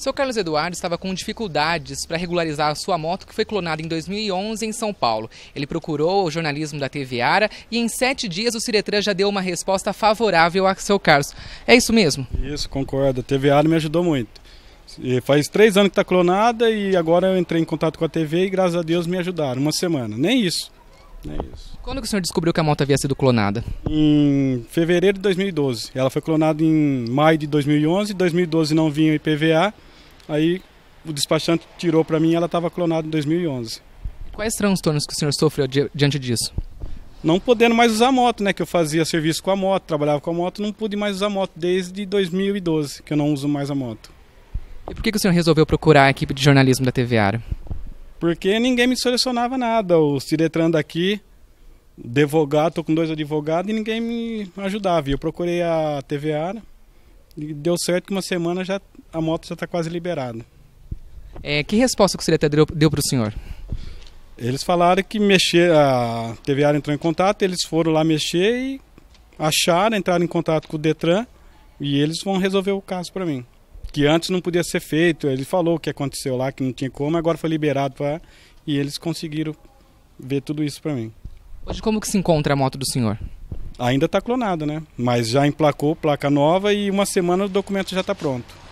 Seu Carlos Eduardo estava com dificuldades para regularizar sua moto que foi clonada em 2011 em São Paulo. Ele procurou o jornalismo da TV Ara e em sete dias o Ciretran já deu uma resposta favorável a seu Carlos. É isso mesmo? Isso, concordo. A TV Ara me ajudou muito. E faz três anos que está clonada e agora eu entrei em contato com a TV e graças a Deus me ajudaram. Uma semana, nem isso. Nem isso. Quando que o senhor descobriu que a moto havia sido clonada? Em fevereiro de 2012. Ela foi clonada em maio de 2011. 2012 não vinha o IPVA. Aí o despachante tirou para mim ela estava clonada em 2011. Quais transtornos que o senhor sofreu di diante disso? Não podendo mais usar moto, né? Que eu fazia serviço com a moto, trabalhava com a moto, não pude mais usar moto desde 2012, que eu não uso mais a moto. E por que, que o senhor resolveu procurar a equipe de jornalismo da TV Ara? Porque ninguém me selecionava nada. O Ciretran daqui, advogado, tô com dois advogados e ninguém me ajudava. E eu procurei a TV Ara, e deu certo que uma semana já a moto já está quase liberada. É, que resposta que o Sireta deu, deu para o senhor? Eles falaram que mexer, a TVA entrou em contato, eles foram lá mexer e acharam, entraram em contato com o Detran e eles vão resolver o caso para mim. Que antes não podia ser feito, ele falou o que aconteceu lá, que não tinha como, agora foi liberado pra, e eles conseguiram ver tudo isso para mim. Hoje como que se encontra a moto do senhor? Ainda está clonado, né? Mas já emplacou placa nova e uma semana o documento já está pronto.